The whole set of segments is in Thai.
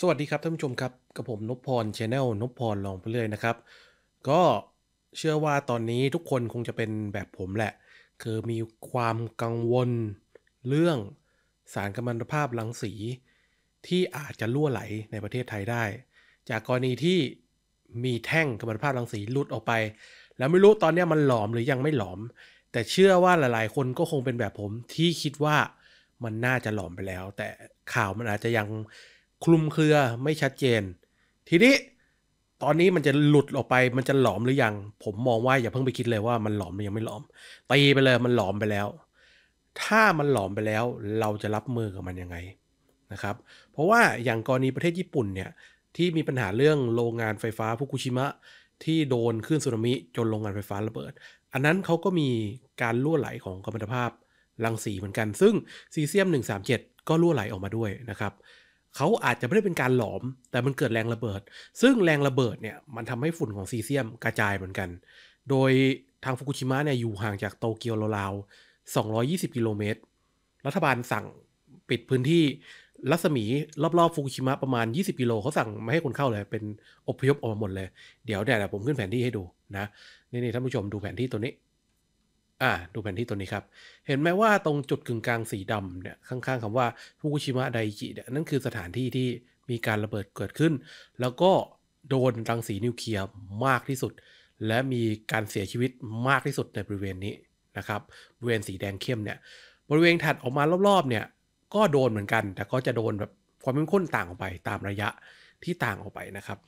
สวัสดีครับท่านผู้ชมครับกับผมนพพรชาแนลนพพรลองไปเรื่อยนะครับ ก็เชื่อว่าตอนนี้ทุกคนคงจะเป็นแบบผมแหละ คือมีความกังวลเรื่อง สารกัมมันตภาพรังสี ที่อาจจะล่วไหลในประเทศไทยได้ จากกรณีที่มีแท่งกัมมันตภาพรังสีหลุดออกไป แล้วไม่รู้ตอนนี้มันหลอมหรือยังไม่หลอม แต่เชื่อว่าหลาย ๆ คนก็คงเป็นแบบผมที่คิดว่ามันน่าจะหลอมไปแล้ว แต่ข่าวมันอาจจะยังคลุมเครือไม่ชัดเจน ทีนี้ตอนนี้มันจะหลุดออกไปมันจะหลอมหรือยัง ผมมองว่าอย่าเพิ่งไปคิดเลยว่ามันหลอมหรือยังไม่หลอม ตีไปเลยมันหลอมไปแล้ว ถ้ามันหลอมไปแล้ว เราจะรับมือกับมันยังไงนะครับ เพราะว่าอย่างกรณีประเทศญี่ปุ่นเนี่ยที่มีปัญหาเรื่องโรงงานไฟฟ้าฟุกุชิมะ ที่โดนคลื่นสึนามิจนโรงงานไฟฟ้าระเบิด อันนั้นเขาก็มีการรั่วไหลของกัมมันตภาพรังสีเหมือนกัน ซึ่งซีเซียม 137 ก็รั่วไหลออกมาด้วยนะครับเขาอาจจะไม่ได้เป็นการหลอมแต่มันเกิดแรงระเบิด ซึ่งแรงระเบิดเนี่ย มันทำให้ฝุ่นของซีเซียมกระจายเหมือนกัน โดยทางฟุกุชิมะเนี่ย อยู่ห่างจากโตเกียวราวๆ 220 กิโลเมตรรัฐบาลสั่งปิดพื้นที่รัศมีรอบๆฟุกุชิมะประมาณ 20 กิโล เขาสั่งไม่ให้คนเข้าเลย เป็นอพยพออกมาหมดเลยเดี๋ยวเตี่ยผมขึ้นแผนที่ให้ดูนะนี่ๆท่านผู้ชมดูแผนที่ตัวนี้อ่าดูแผนที่ตัวนี้ครับ เห็นไหมว่าตรงจุดกึ่งกลางสีดำเนี่ยข้าง ๆคำว่าฟุกุชิมะ ไดจิเนี่ยนั่นคือสถานที่ที่มีการระเบิดเกิดขึ้น แล้วก็โดนรังสีนิวเคลียร์มากที่สุด และมีการเสียชีวิตมากที่สุดในบริเวณนี้นะครับ บริเวณสีแดงเข้มเนี่ย บริเวณถัดออกมารอบๆเนี่ยก็โดนเหมือนกัน แต่ก็จะโดนแบบความเข้มข้นต่างออกไป ตามระยะที่ต่างออกไปนะครับ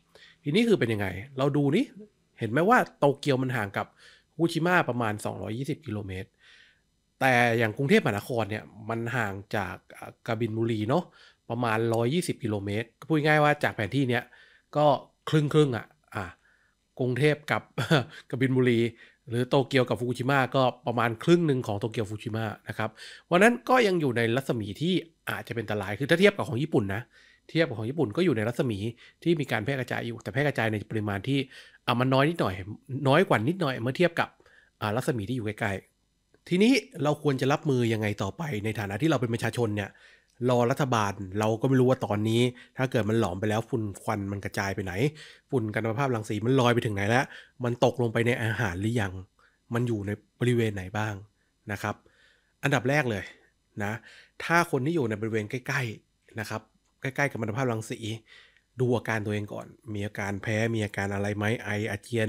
ทีนี้คือเป็นยังไงเราดูนี่เห็นไหมว่าโตเกียวมันห่างกับฟุกุชิมะประมาณ 220กิโลเมตรแต่อย่างกรุงเทพมหานครเนี่ยมันห่างจากกาบินบุรีเนาะประมาณ 120 กิโลเมตรพูดง่ายว่าจากแผนที่เนี้ยก็ครึ่งครึ่งอ่ะอ่ะกรุงเทพกับกบินบุรีหรือโตเกียวกับฟุกุชิมะก็ประมาณครึ่งหนึ่งของโตเกียวฟุกุชิมะนะครับ วันนั้นก็ยังอยู่ในรัศมีที่อาจจะเป็นอันตราย คือถ้าเทียบกับของญี่ปุ่นนะเทียบของญี่ปุ่นก็อยู่ในรัศมีที่มีการแพร่กระจายอยู่แต่แพร่กระจายในปริมาณที่อ่ามันน้อยนิดหน่อย น้อยกว่านิดหน่อยเมื่อเทียบกับอ่ารัศมีที่อยู่ใกล้ๆทีนี้เราควรจะรับมือยังไงต่อไป ในฐานะที่เราเป็นประชาชนเนี่ย รอรัฐบาลเราก็ไม่รู้ว่าตอนนี้ ถ้าเกิดมันหลอมไปแล้วฝุ่นควันมันกระจายไปไหนฝุ่นกัมภาพรังสีมันลอยไปถึงไหนแล้วมันตกลงไปในอาหารหรือยัง มันอยู่ในบริเวณไหนบ้างนะครับ อันดับแรกเลยนะ ถ้าคนที่อยู่ในบริเวณใกล้ ๆนะครับใกล้ๆกับมรณภาพรังสี ดูอาการตัวเองก่อน มีอาการแพ้มีอาการอะไรไหมไออาเจียน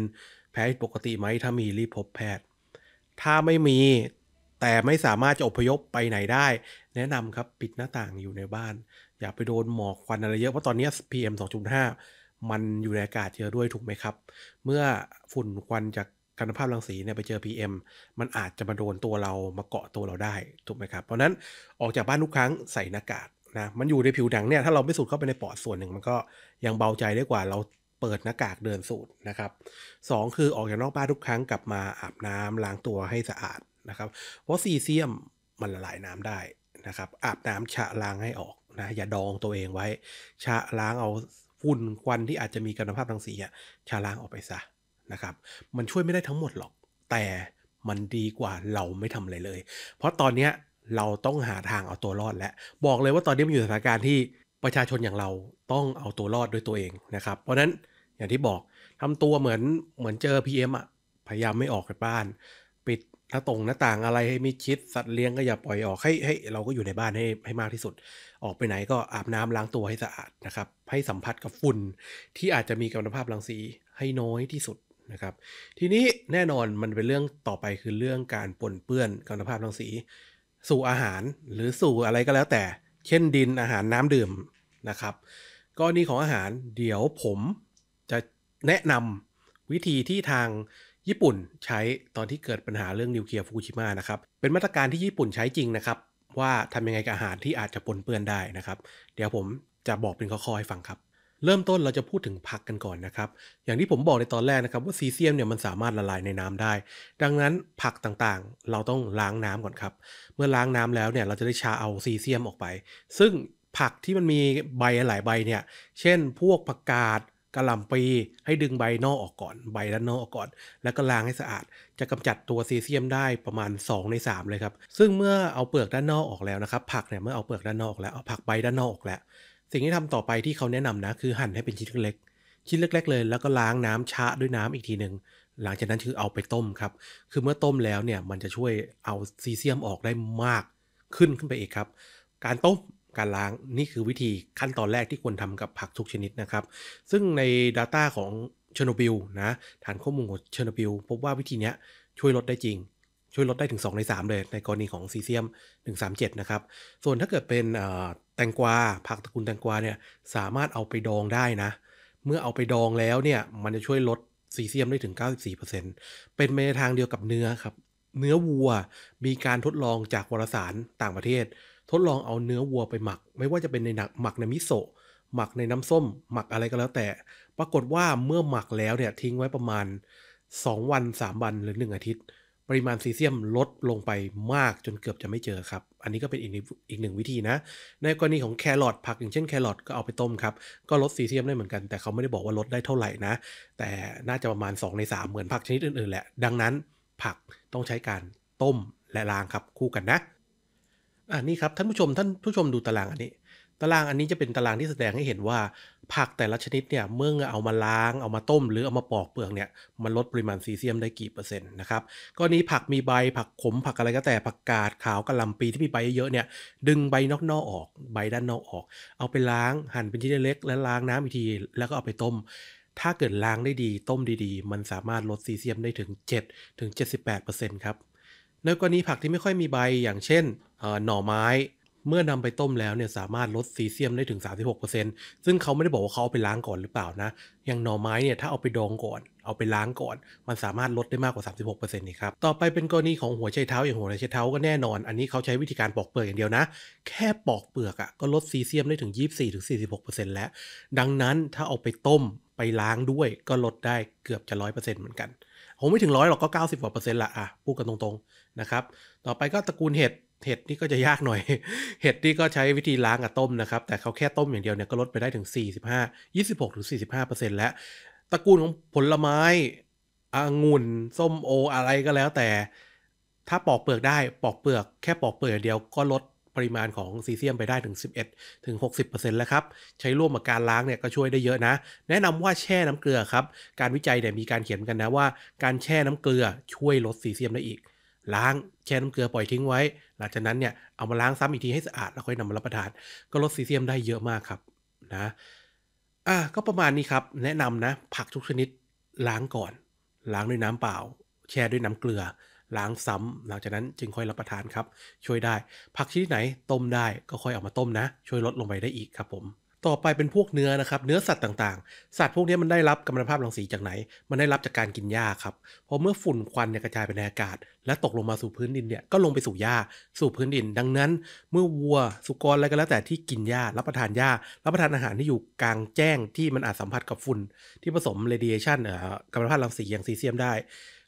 แพ้ปกติไหมถ้ามีรีบพบแพทย์ ถ้าไม่มีแต่ไม่สามารถจะอพยพไปไหนได้ แนะนำครับ ปิดหน้าต่างอยู่ในบ้าน อย่าไปโดนหมอกควันอะไรเยอะ เพราะตอนนี้ PM 2.5 มันอยู่ในอากาศเยอะด้วย ถูกไหมครับ เมื่อฝุ่นควันจากคุณภาพรังสีเนี่ยไปเจอ PM มันอาจจะมาโดนตัวเรามาเกาะตัวเราได้ถูกไหมครับเพราะนั้นออกจากบ้านทุกครั้งใส่หน้ากากนะมันอยู่ในผิวหนังเนี่ยถ้าเราไม่สูดเข้าไปในปอดส่วนหนึ่งมันก็ยังเบาใจได้กว่าเราเปิดหน้ากากเดินสูดนะครับสองคือออกจากนอกบ้านทุกครั้งกลับมาอาบน้ำล้างตัวให้สะอาดนะครับเพราะซีเซียมมันละลายน้ำได้นะครับ อาบน้ำชะล้างให้ออกนะอย่าดองตัวเองไว้ชะล้างเอาฝุ่นควันที่อาจจะมีกัมมันตภาพรังสีอะชะล้างออกไปซะนะครับ มันช่วยไม่ได้ทั้งหมดหรอก แต่มันดีกว่าเราไม่ทำอะไรเลย เพราะตอนเนี้ยเราต้องหาทางเอาตัวรอดและบอกเลยว่าตอนนี้มันอยู่สถานการณ์ที่ประชาชนอย่างเราต้องเอาตัวรอดด้วยตัวเองนะครับ เพราะนั้นอย่างที่บอกทำตัวเหมือนเหมือนเจอ PM อ่ะพยายามไม่ออกจากบ้าน ปิดหน้าตรงหน้าต่างอะไรให้มิดชิดสัตว์เลี้ยงก็อย่าปล่อยออกให้ให้เราก็อยู่ในบ้านให้ให้มากที่สุด ออกไปไหนก็อาบน้ำล้างตัวให้สะอาดนะครับให้สัมผัสกับฝุ่นที่อาจจะมีกัมมันตภาพรังสีให้น้อยที่สุดนะครับ ทีนี้แน่นอนมันเป็นเรื่องต่อไปคือเรื่องการปนเปื้อนกัมมันตภาพรังสีสู่อาหารหรือสู่อะไรก็แล้วแต่ เช่นดินอาหารน้ำดื่มนะครับกรณีของอาหาร เดี๋ยวผมจะแนะนำวิธีที่ทางญี่ปุ่นใช้ตอนที่เกิดปัญหาเรื่องนิวเคลียร์ฟุกุชิมะนะครับเป็นมาตรการที่ญี่ปุ่นใช้จริงนะครับ ว่าทำยังไงกับอาหารที่อาจจะปนเปื้อนได้นะครับ เดี๋ยวผมจะบอกเป็นข้อๆให้ฟังครับเริ่มต้นเราจะพูดถึงผักกันก่อนนะครับ อย่างที่ผมบอกในตอนแรกนะครับ ว่าซีเซียมเนี่ยมันสามารถละลายในน้ำได้ ดังนั้นผักต่างๆเราต้องล้างน้ำก่อนครับ เมื่อล้างน้ำแล้วเนี่ยเราจะได้ชาเอาซีเซียมออกไป ซึ่งผักที่มันมีใบหลายใบเนี่ย เช่น พวกผักกาดกระหล่ำปีให้ดึงใบนอกออกก่อน ใบด้านนอกออกก่อน แล้วก็ล้างให้สะอาด จะกำจัดตัวซีเซียมได้ประมาณ2ใน3 เลยครับ ซึ่งเมื่อเอาเปลือกด้านนอกออกแล้วนะครับผักเนี่ยเมื่อเอาเปลือกด้านนอกแล้วเอาผักใบด้านนอกออกแล้วสิ่งที่ทำต่อไปที่เขาแนะนำนะ คือหั่นให้เป็นชิ้นเล็กๆชิ้นเล็ก ๆ เลยแล้วก็ล้างน้ำชะด้วยน้ำอีกทีหนึ่ง หลังจากนั้นคือเอาไปต้มครับ คือเมื่อต้มแล้วเนี่ยมันจะช่วยเอาซีเซียมออกได้มากขึ้นขึ้นไปอีกครับ การต้มการล้างนี่คือวิธีขั้นตอนแรกที่ควรทำกับผักทุกชนิดนะครับ ซึ่งใน Data ของเชอร์โนบิลนะฐานข้อมูลของเชอร์โนบิลพบว่าวิธีนี้ช่วยลดได้จริง ช่วยลดได้ถึง 2 ใน 3 เลย ในกรณีของซีเซียม137นะครับส่วนถ้าเกิดเป็นแตงกวาผักตระกูลแตงกวาเนี่ยสามารถเอาไปดองได้นะ เมื่อเอาไปดองแล้วเนี่ยมันจะช่วยลดซีเซียมได้ถึง 94%เป็นในทางเดียวกับเนื้อครับ เนื้อวัวมีการทดลองจากวารสารต่างประเทศ ทดลองเอาเนื้อวัวไปหมัก ไม่ว่าจะเป็นในหนักหมักในมิโซะหมักในน้ำส้มหมักอะไรก็แล้วแต่ ปรากฏว่าเมื่อหมักแล้วเนี่ยทิ้งไว้ประมาณ2วัน3วันหรือ 1 อาทิตย์ปริมาณซีเซียมลดลงไปมากจนเกือบจะไม่เจอครับ อันนี้ก็เป็นอีกอีกหนึ่งวิธีนะ ในกรณีของแครอทผักอย่างเช่นแครอทก็เอาไปต้มครับ ก็ลดซีเซียมได้เหมือนกัน แต่เขาไม่ได้บอกว่าลดได้เท่าไหร่นะแต่น่าจะประมาณ 2 ใน3เหมือนผักชนิดอื่นๆแหละดังนั้นผักต้องใช้การต้มและล้างครับคู่กันนะอ่านี่ครับท่านผู้ชมท่านผู้ชมดูตารางอันนี้ตารางอันนี้จะเป็นตารางที่แสดงให้เห็นว่า ผักแต่ละชนิดเนี่ย เมื่อเอามาล้างเอามาต้มหรือเอามาปอกเปลือกเนี่ยมันลดปริมาณซีเซียมได้กี่เปอร์เซ็นต์นะครับก็นี้ผักมีใบผักขมผักอะไรก็แต่ ผักกาดขาวกระลำปีที่มีใบเยอะเนี่ยดึงใบนอกนอกออกใบด้านนอกออก เอาไปล้างหั่นเป็นชิ้นเล็ก แล้วล้างน้ำอีกทีแล้วก็เอาไปต้ม ถ้าเกิดล้างได้ดีต้มดีๆ มันสามารถลดซีเซียมได้ถึง7ถึง78%ครับในกรณีผักที่ไม่ค่อยมีใบอย่างเช่นหน่อไม้เมื่อนำไปต้มแล้วเนี่ย สามารถลดซีเซียมได้ถึง 36%ซึ่งเขาไม่ได้บอกว่าเขาเอาไปล้างก่อนหรือเปล่านะ อย่างหน่อไม้เนี่ยถ้าเอาไปดองก่อน เอาไปล้างก่อน มันสามารถลดได้มากกว่า 36%นี่ครับ ต่อไปเป็นกรณีของหัวไชเท้าอย่างหัวไชเท้าก็แน่นอน อันนี้เขาใช้วิธีการปอกเปลือกอย่างเดียวนะ แค่ปอกเปลือกอะ่ะก็ลดซีเซียมได้ถึง 24-46%แล้ว ดังนั้นถ้าเอาไปต้มไปล้างด้วยก็ลดได้เกือบจะ100%เหมือนกันคงไม่ถึงร้อยหรอกก็90กว่าเปอร์เซ็นต์ละอ่ะพูดกันตรงๆนะครับต่อไปก็ตระกูลเห็ดเห็ดนี่ก็จะยากหน่อย เห็ดนี่ก็ใช้วิธีล้างกับต้มนะครับ แต่เขาแค่ต้มอย่างเดียวเนี่ยก็ลดไปได้ถึง 45 26ถึง45 แล้ว ตระกูลของผลไม้องุ่นส้มโออะไรก็แล้วแต่ ถ้าปอกเปลือกได้ปอกเปลือกแค่ปอกเปลือกเดียวก็ลดปริมาณของซีเซียมไปได้ถึง 11 ถึง60%แล้วครับ ใช้ร่วมกับการล้างเนี่ยก็ช่วยได้เยอะนะ แนะนำว่าแช่น้ำเกลือครับ การวิจัยเนี่ยมีการเขียนกันนะว่า การแช่น้ำเกลือช่วยลดซีเซียมได้อีกล้างแช่น้ำเกลือปล่อยทิ้งไว้ หลังจากนั้นเนี่ยเอามาล้างซ้ำอีกทีให้สะอาด แล้วค่อยนำมารับประทาน ก็ลดซีเซียมได้เยอะมากครับนะอ่ะก็ประมาณนี้ครับ แนะนำนะ ผักทุกชนิดล้างก่อนล้างด้วยน้ำเปล่า แช่ด้วยน้ำเกลือล้างซ้ำหลังจากนั้นจึงค่อยรับประทานครับ ช่วยได้ ผักชนิดไหนต้มได้ก็ค่อยเอามาต้มนะ ช่วยลดลงไปได้อีกครับผมต่อไปเป็นพวกเนื้อนะครับเนื้อสัตว์ต่างๆสัตว์พวกนี้มันได้รับกัมมันตภาพรังสีจากไหน มันได้รับจากการกินหญ้าครับพอเมื่อฝุ่นควันเนี่ยกระจายไปในอากาศ และตกลงมาสู่พื้นดินเนี่ยก็ลงไปสู่หญ้าสู่พื้นดินดังนั้น เมื่อวัวสุกรอะไรก็แล้วแต่ที่กินหญ้ารับประทานหญ้ารับประทานอาหารที่อยู่กลางแจ้งที่มันอาจสัมผัสกับฝุ่นที่ผสมเรดิเอชันเอ่อกัมมันตภาพรังสีอย่างซีเซียมได้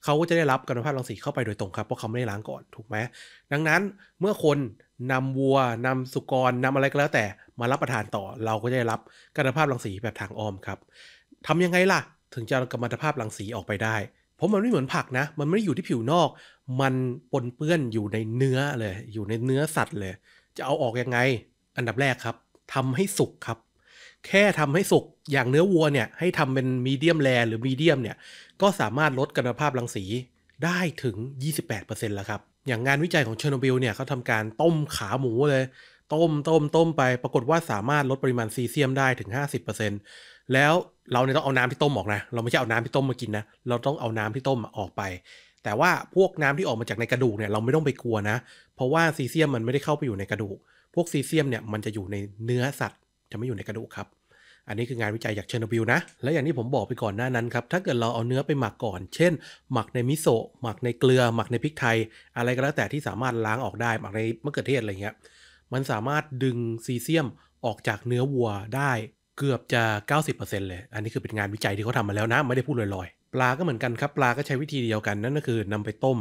เขาก็จะได้รับกัมมันตภาพรังสีเข้าไปโดยตรงครับเพราะเขาไม่ได้ล้างก่อนถูกไหมดังนั้นเมื่อคนนำวัวนำสุกรนำอะไรก็แล้วแต่ มารับประทานต่อเราก็จะได้รับกัมมภาพรังสีแบบทางอ้อมครับทำยังไงล่ะ ถึงจะกัมมัภาพรังสีออกไปได้พราะมันไม่เหมือนผักนะ มันไม่ได้อยู่ที่ผิวนอก มันปนเปื้อนอยู่ในเนื้อเลย อยู่ในเนื้อสัตว์เลย จะเอาออกยังไงอันดับแรกครับ ทำให้สุกครับ แค่ทำให้สุกอย่างเนื้อวัวเนี่ยให้ทำเป็นมีเดียมแรหรือมีเดียมเนี่ยก็สามารถลดกัมมภาพรังสีได้ถึง28%แล้วครับอย่างงานวิจัยของเชอร์โนบิลเนี่ยเขาทำการต้มขาหมูเลย ต้มต้มต้มไปปรากฏว่าสามารถลดปริมาณซีเซียมได้ถึง 50%แล้วเราเนี่ยต้องเอาน้ำที่ต้มออกนะ เราไม่ใช่เอาน้ำที่ต้มมากินนะเราต้องเอาน้ำที่ต้มออกไป แต่ว่าพวกน้ำที่ออกมาจากในกระดูกเนี่ยเราไม่ต้องไปกลัวนะ เพราะว่าซีเซียมมันไม่ได้เข้าไปอยู่ในกระดูกพวกซีเซียมเนี่ยมันจะอยู่ในเนื้อสัตว์ จะไม่อยู่ในกระดูกครับอันนี้คืองานวิจัยจากเชอร์โนบิลนะและอย่างที่ผมบอกไปก่อนหน้านั้นครับถ้าเกิดเราเอาเนื้อไปหมักก่อนเช่น หมักในมิโซะหมักในเกลือหมักในพริกไทย อะไรก็แล้วแต่ที่สามารถล้างออกได้หมักในมะเขือเทศอะไรเงี้ยมันสามารถดึงซีเซียมออกจากเนื้อวัวได้เกือบจะ 90%เลย อันนี้คือเป็นงานวิจัยที่เขาทำมาแล้วนะไม่ได้พูดลอยๆ ปลาก็เหมือนกันครับปลาก็ใช้วิธีเดียวกันนั่นก็คือนำไปต้ม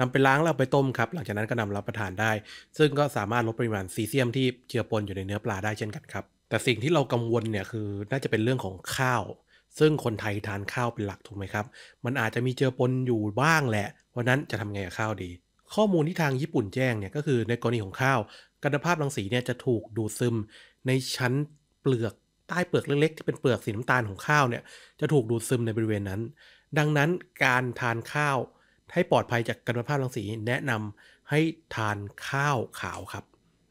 นำไปล้างแล้วไปต้มครับ หลังจากนั้นก็นำรับประทานได้ ซึ่งก็สามารถลดปริมาณซีเซียมที่เจือปนอยู่ในเนื้อปลาได้เช่นกันครับแต่สิ่งที่เรากังวลเนี่ยคือน่าจะเป็นเรื่องของข้าว ซึ่งคนไทยทานข้าวเป็นหลักถูกไหมครับ มันอาจจะมีเจือปนอยู่บ้างแหละวันนั้นจะทำไงกับข้าวดี ข้อมูลที่ทางญี่ปุ่นแจ้งเนี่ยก็คือ ในกรณีของข้าว กัณภาพรังสีเนี่ยจะถูกดูดซึม ในชั้นเปลือกใต้เปลือกเล็กๆที่เป็นเปลือกสีน้ำตาลของข้าวเนี่ยจะถูกดูดซึมในบริเวณนั้น ดังนั้นการทานข้าวให้ปลอดภัยจากกัณภาพรังสีแนะนำให้ทานข้าวขาวครับ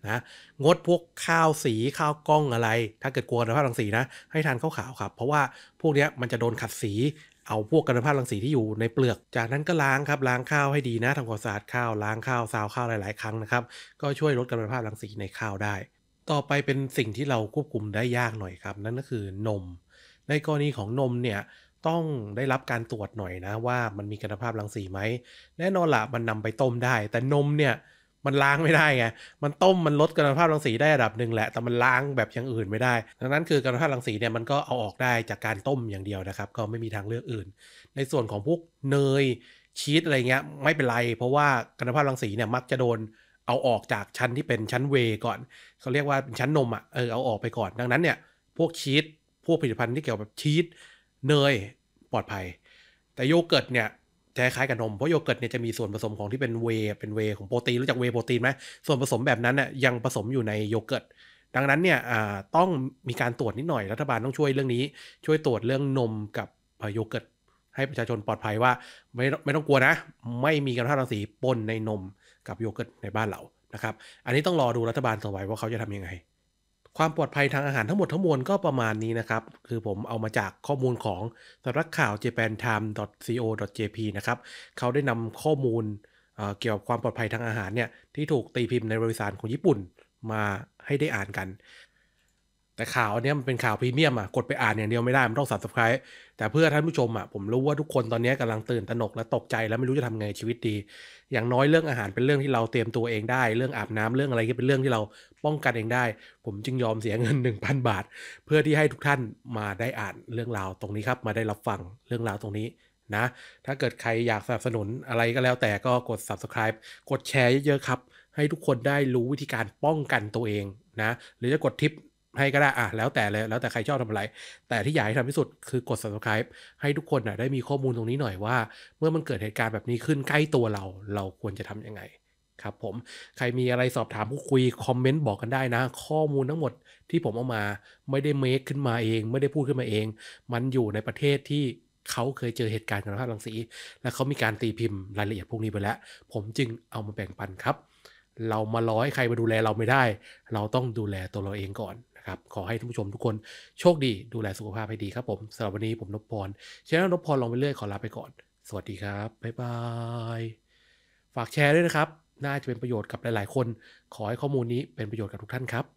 นะงดพวกข้าวสีข้าวกล้องอะไร ถ้าเกิดกลัวกัมภาพรังสีนะ ให้ทานข้าวขาวครับ เพราะว่าพวกนี้มันจะโดนขัดสีเอาพวกกัมภาพรังสีที่อยู่ในเปลือก จากนั้นก็ล้างครับ ล้างข้าวให้ดีนะทำความสะอาดข้าว ล้างข้าวซาวข้าวหลาย ๆ ครั้งนะครับ ก็ช่วยลดกัมภาพรังสีในข้าวได้ ต่อไปเป็นสิ่งที่เราควบคุมได้ยากหน่อยครับ นั่นก็คือนม ในกรณีของนมเนี่ยต้องได้รับการตรวจหน่อยนะว่ามันมีคุณภาพรังสีไหมแน่นอนละมันนำไปต้มได้ แต่นมเนี่ยมันล้างไม่ได้ไง มันต้มมันลดกัมันภาพรังสีได้ระดับหนึ่งแหละ แต่มันล้างแบบอย่างอื่นไม่ได้ ดังนั้นคือกัมันภาพรังสีเนี่ยมันก็เอาออกได้จากการต้มอย่างเดียวนะครับ ก็ไม่มีทางเลือกอื่น ในส่วนของพวกเนยชีสอะไรเงี้ยไม่เป็นไร เพราะว่ากัมันภาพรังสีเนี่ยมักจะโดนเอาออกจากชั้นที่เป็นชั้นเวก่อนเขาเรียกว่าเป็นชั้นนมอ่ะเออเอาออกไปก่อนดังนั้นเนี่ยพวกชีสพวกผลิตภัณฑ์ที่เกี่ยวกับชีสเนยปลอดภัยแต่โยเกิร์ตเนี่ยจะคล้ายกับนม เพราะโยเกิร์ตเนี่ยจะมีส่วนผสมของที่เป็นเวเป็นเวของโปรตีนรู้จักเวโปรตีนไหมส่วนผสมแบบนั้นน่ยยังผสมอยู่ในโยเกิร์ต ดังนั้นเนี่ยต้องมีการตรวจนิดหน่อยรัฐบาลต้องช่วยเรื่องนี้ ช่วยตรวจเรื่องนมกับโยเกิร์ต ให้ประชาชนปลอดภัยว่า ไม่ไม่ต้องกลัวนะ ไม่มีกระท่รังสีปนในนมกับโยเกิร์ตในบ้านเรานะครับอันนี้ต้องรอดูรัฐบาลต่อไปว่าเขาจะทำยังไงความปลอดภัยทางอาหารทั้งหมดทั้งมวลก็ประมาณนี้นะครับ คือผมเอามาจากข้อมูลของสำนักข่าว japantime.co.jp นะครับเขาได้นำข้อมูลเกี่ยวกับความปลอดภัยทางอาหารเนี่ย ที่ถูกตีพิมพ์ในบริษัทของญี่ปุ่นมาให้ได้อ่านกันแต่ข่าวอันนี้มันเป็นข่าวพรีเมียมอ่ะกดไปอ่านอย่างเดียวไม่ได้มันต้องสับส c r i b e แต่เพื่อท่านผู้ชมอ่ะผมรู้ว่าทุกคนตอนนี้กำลังตื่นตระหนกและตกใจแล้วไม่รู้จะทำไงชีวิตดี อย่างน้อยเรื่องอาหารเป็นเรื่องที่เราเตรียมตัวเองได้ เรื่องอาบน้ำเรื่องอะไรก็เป็นเรื่องที่เราป้องกันเองได้ ผมจึงยอมเสียเงิน 1000 บาท เพื่อที่ให้ทุกท่านมาได้อ่านเรื่องราวตรงนี้ครับ มาได้รับฟังเรื่องราวตรงนี้นะ ถ้าเกิดใครอยากสนับสนุนอะไรก็แล้วแต่ก็กด subscribe กดแชร์เยอะๆครับ ให้ทุกคนได้รู้วิธีการป้องกันตัวเองนะ หรือจะกดทิปให้ก็ได้อ่ะแล้วแต่เลย แล้วแต่ใครชอบทำอะไร แต่ที่อยากให้ทำที่สุดคือกด subscribe ให้ทุกคนนะได้มีข้อมูลตรงนี้หน่อยว่า เมื่อมันเกิดเหตุการณ์แบบนี้ขึ้นใกล้ตัวเรา เราควรจะทำยังไงครับผม ใครมีอะไรสอบถามพูดคุยคอมเมนต์บอกกันได้นะ ข้อมูลทั้งหมดที่ผมเอามาไม่ได้เมคขึ้นมาเองไม่ได้พูดขึ้นมาเอง มันอยู่ในประเทศที่เขาเคยเจอเหตุการณ์กับภาพรังสี และเขามีการตีพิมพ์รายละเอียดพวกนี้ไปแล้ว ผมจึงเอามาแบ่งปันครับ เรามาร้อยใครมาดูแลเราไม่ได้ เราต้องดูแลตัวเราเองก่อนครับขอให้ท่านผู้ชมทุกคนโชคดีดูแลสุขภาพให้ดีครับผมสำหรับวันนี้ผมนพพรชแนลนพพรลองไปเรื่อยขอลาไปก่อน สวัสดีครับบ๊ายบายฝากแชร์ด้วยนะครับน่าจะเป็นประโยชน์กับหลายๆคน ขอให้ข้อมูลนี้เป็นประโยชน์กับทุกท่านครับ